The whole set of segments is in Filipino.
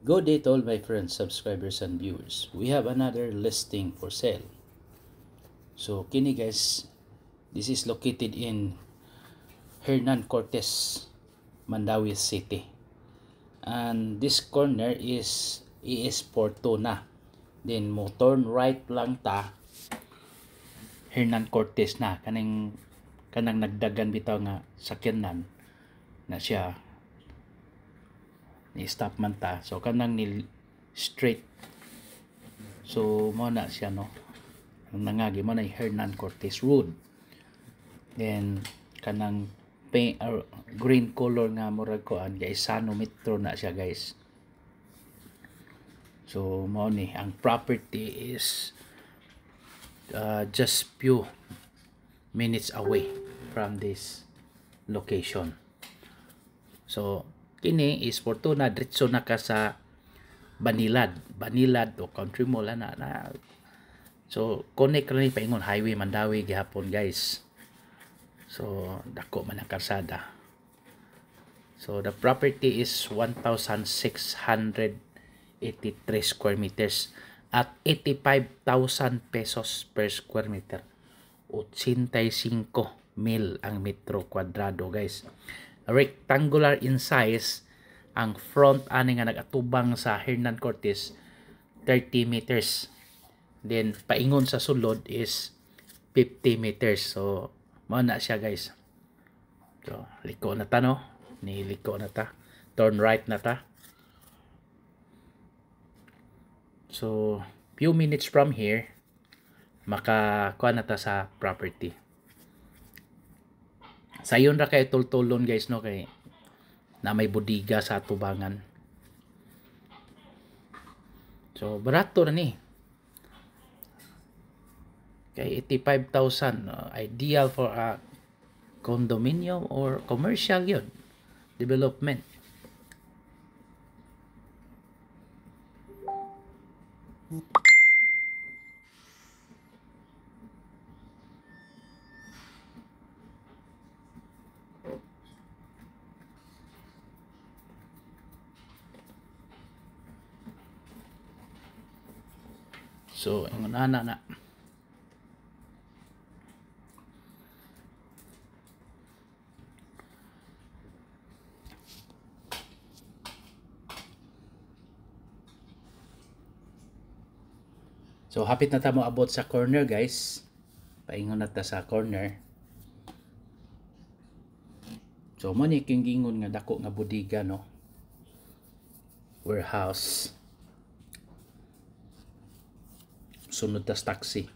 Good day to all my friends, subscribers, and viewers. We have another listing for sale. So, kini guys, this is located in Hernan Cortes, Mandawi City. And this corner is ES na. Then, mo turn right lang ta, Hernan Cortes na. Kaning, kanang nagdagan bitaw nga sakyanan na siya ni stop man ta so kanang ni straight so mo na siya no ang nangagi mo na Hernan Cortez Road then kanang paint or uh, green color nga murag koan guys sano metro na siya guys so mo ni ang property is uh, just few minutes away from this location so kini is fortuna diretso na ka sa Banilad Banilad o Country Mall na, na so connect ra ni paingon highway Mandawi gihapon guys so dako man ang kalsada so the property is 1,683 square meters at 85,000 pesos per square meter 85 mil ang metro kwadrado guys rectangular in size ang front ani nga nagatubang sa Hernan Cortes 30 meters. Then paingon sa sulod is 50 meters. So mao na siya guys. So liko na ta no. Ni liko na ta. Turn right na ta. So few minutes from here maka kuha na ta sa property sayon ra kay tultulon guys no kay na may bodiga sa atubangan so barato na ni kay 85,000 uh, ideal for a condominium or commercial yun development So, ang na na. So, hapit na ta mo abot sa corner guys. Paingon na ta sa corner. So, mo ni king gingon nga dako nga budiga no. Warehouse. sunod tas taxi.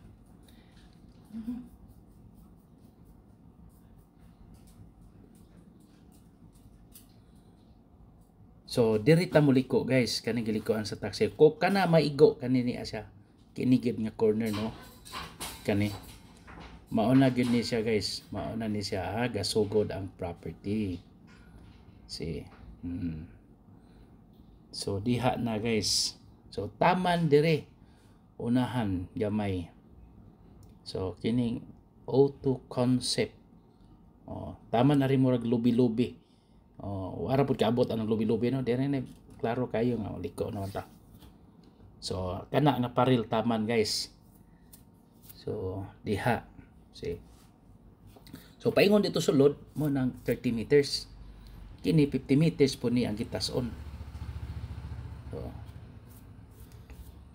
So diri ta muliko guys kani gilikuan sa taxi. Ko kana maigo kani ni siya. Kini gid nga corner no. Kani mauna gid ni siya guys. Mauna ni siya ha, ah, gasugod ang property. Si mm. So diha na guys. So taman dire unahan gamay so kining O2 concept oh, tama na rin murag lubi-lubi oh, wala pud kaabot anong lubi-lubi no dire eh, na klaro kayo nga liko naman ta so kana nga paril taman guys so diha see so paingon dito sulod mo ng 30 meters kini 50 meters po ni ang gitas on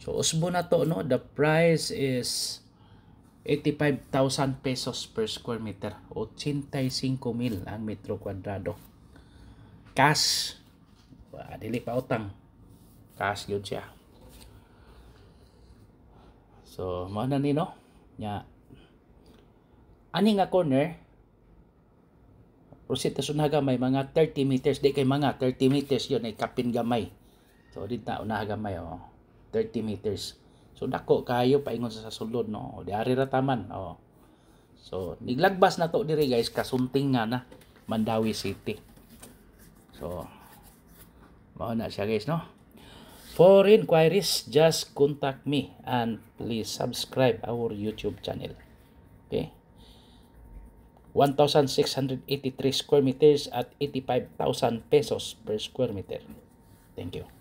So usbo na to no, the price is 85,000 pesos per square meter. 85,000 ang metro kwadrado. Cash. Ba dili pa utang. Cash yun siya. So, mao na ni no? Nya ani nga corner prosit ta sunha gamay mga 30 meters di kay mga 30 meters yon ay kapin gamay. So, dito na una gamay oh. 30 meters. So dako kayo paingon sa sulod no. Di ari ra taman. Oh. So niglagbas na to diri guys kasunting nga na Mandawi City. So mao na siya guys no. For inquiries, just contact me and please subscribe our YouTube channel. Okay? 1,683 square meters at 85,000 pesos per square meter. Thank you.